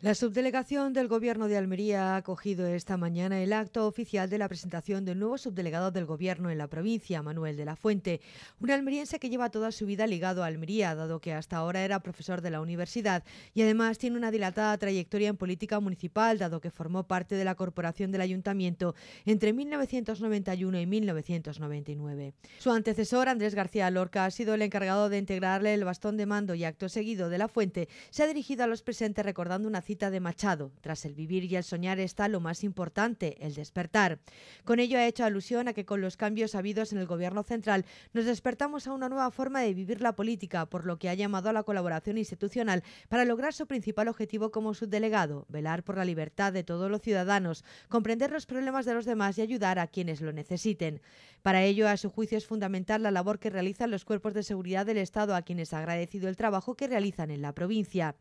La subdelegación del Gobierno de Almería ha acogido esta mañana el acto oficial de la presentación del nuevo subdelegado del Gobierno en la provincia, Manuel de la Fuente, un almeriense que lleva toda su vida ligado a Almería, dado que hasta ahora era profesor de la universidad y además tiene una dilatada trayectoria en política municipal, dado que formó parte de la corporación del ayuntamiento entre 1991 y 1999. Su antecesor, Andrés García Lorca, ha sido el encargado de integrarle el bastón de mando y acto seguido de la Fuente se ha dirigido a los presentes recordando una cita de Machado, tras el vivir y el soñar está lo más importante, el despertar. Con ello ha hecho alusión a que con los cambios habidos en el Gobierno central nos despertamos a una nueva forma de vivir la política, por lo que ha llamado a la colaboración institucional para lograr su principal objetivo como subdelegado, velar por la libertad de todos los ciudadanos, comprender los problemas de los demás y ayudar a quienes lo necesiten. Para ello, a su juicio, es fundamental la labor que realizan los cuerpos de seguridad del Estado, a quienes ha agradecido el trabajo que realizan en la provincia.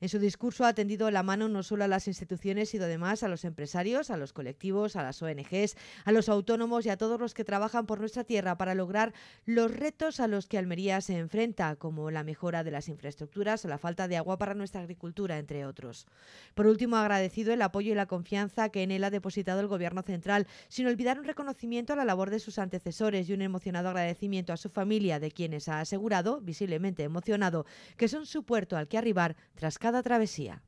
En su discurso ha tendido la mano no solo a las instituciones, sino además a los empresarios, a los colectivos, a las ONGs, a los autónomos y a todos los que trabajan por nuestra tierra para lograr los retos a los que Almería se enfrenta, como la mejora de las infraestructuras o la falta de agua para nuestra agricultura, entre otros. Por último, ha agradecido el apoyo y la confianza que en él ha depositado el Gobierno central, sin olvidar un reconocimiento a la labor de sus antecesores y un emocionado agradecimiento a su familia, de quienes ha asegurado, visiblemente emocionado, que son su puerto al que arribar tras cada cada travesía.